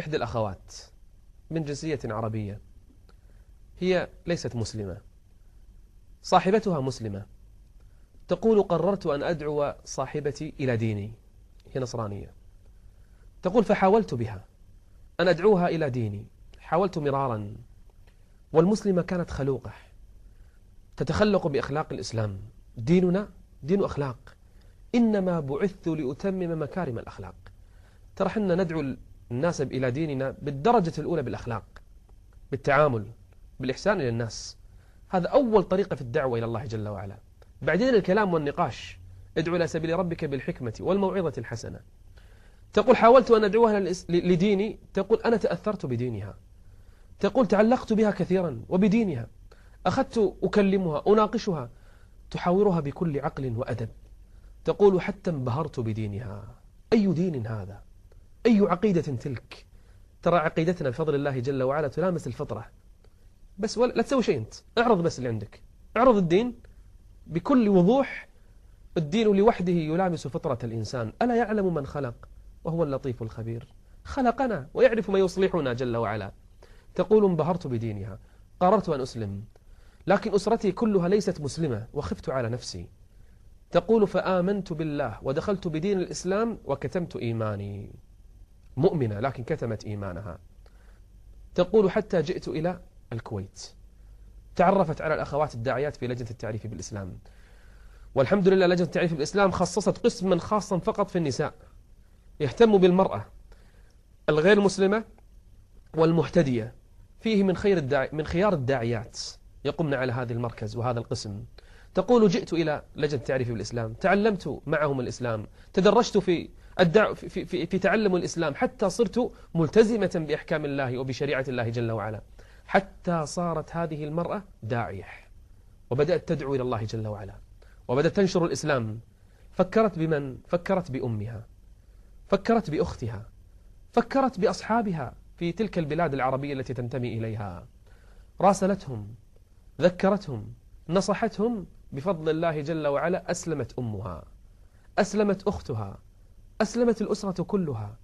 إحدى الأخوات من جنسية عربية هي ليست مسلمة صاحبتها مسلمة تقول قررت أن أدعو صاحبتي إلى ديني هي نصرانية تقول فحاولت بها أن أدعوها إلى ديني حاولت مرارا والمسلمة كانت خلوقة تتخلق بأخلاق الإسلام ديننا دين أخلاق إنما بعثت لأتمم مكارم الأخلاق ترى حنا ندعو الناسب إلى ديننا بالدرجة الأولى بالأخلاق بالتعامل بالإحسان إلى الناس هذا أول طريقة في الدعوة إلى الله جل وعلا بعدين الكلام والنقاش ادعو إلى سبيل ربك بالحكمة والموعظة الحسنة تقول حاولت أن أدعوها لديني تقول أنا تأثرت بدينها تقول تعلقت بها كثيرا وبدينها أخذت أكلمها أناقشها تحاورها بكل عقل وأدب تقول حتى انبهرت بدينها أي دين هذا أي عقيدة تلك ترى عقيدتنا بفضل الله جل وعلا تلامس الفطرة بس ولا لا تسوي شيء أنت اعرض بس اللي عندك اعرض الدين بكل وضوح الدين لوحده يلامس فطرة الإنسان ألا يعلم من خلق وهو اللطيف الخبير خلقنا ويعرف ما يصلحنا جل وعلا تقول انبهرت بدينها قررت أن أسلم لكن أسرتي كلها ليست مسلمة وخفت على نفسي تقول فآمنت بالله ودخلت بدين الإسلام وكتمت إيماني مؤمنة لكن كتمت إيمانها تقول حتى جئت إلى الكويت تعرفت على الأخوات الداعيات في لجنة التعريف بالإسلام والحمد لله لجنة التعريف بالإسلام خصصت قسما خاصا فقط في النساء يهتم بالمرأة الغير مسلمة والمحتدية فيه من خير الداعي من خيار الداعيات يقمن على هذا المركز وهذا القسم تقول جئت إلى لجنة التعريف بالإسلام تعلمت معهم الإسلام تدرجت في الدعو في, في, في تعلم الإسلام حتى صرت ملتزمة بأحكام الله وبشريعة الله جل وعلا حتى صارت هذه المرأة داعية وبدأت تدعو إلى الله جل وعلا وبدأت تنشر الإسلام فكرت بمن؟ فكرت بأمها فكرت بأختها فكرت بأصحابها في تلك البلاد العربية التي تنتمي إليها راسلتهم ذكرتهم نصحتهم بفضل الله جل وعلا أسلمت أمها أسلمت أختها أسلمت الأسرة كلها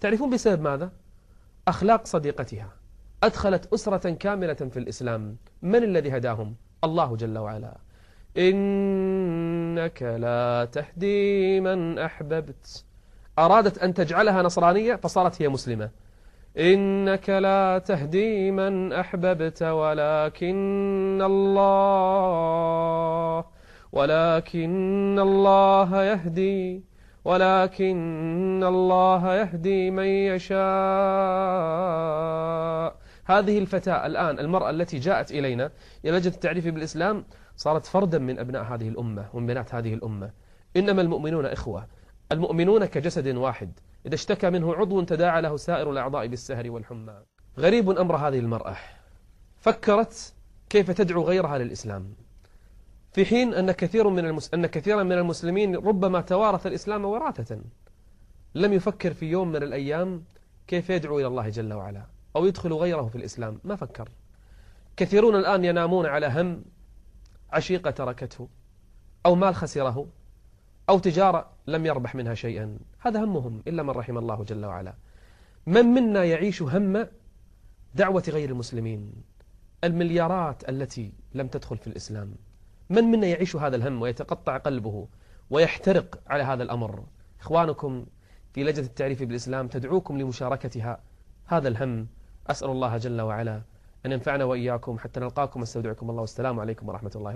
تعرفون بسبب ماذا؟ أخلاق صديقتها أدخلت أسرة كاملة في الإسلام من الذي هداهم؟ الله جل وعلا إنك لا تهدي من أحببت أرادت أن تجعلها نصرانية فصارت هي مسلمة إنك لا تهدي من أحببت ولكن الله ولكن الله يهدي ولكن الله يهدي من يشاء هذه الفتاة الآن المرأة التي جاءت إلينا إلى لجنة التعريف بالإسلام صارت فردا من أبناء هذه الأمة ومن بنات هذه الأمة إنما المؤمنون إخوة المؤمنون كجسد واحد إذا اشتكى منه عضو تداعى له سائر الأعضاء بالسهر والحمى غريب أمر هذه المرأة فكرت كيف تدعو غيرها للإسلام في حين أن, كثير من المس... أن كثيرا من المسلمين ربما توارث الإسلام وراثة لم يفكر في يوم من الأيام كيف يدعو إلى الله جل وعلا أو يدخل غيره في الإسلام ما فكر كثيرون الآن ينامون على هم عشيقة تركته أو مال خسره أو تجارة لم يربح منها شيئا هذا همهم إلا من رحم الله جل وعلا من منا يعيش هم دعوة غير المسلمين المليارات التي لم تدخل في الإسلام من منا يعيش هذا الهم ويتقطع قلبه ويحترق على هذا الأمر إخوانكم في لجنة التعريف بالإسلام تدعوكم لمشاركتها هذا الهم أسأل الله جل وعلا أن ينفعنا وإياكم حتى نلقاكم استودعكم الله والسلام عليكم ورحمة الله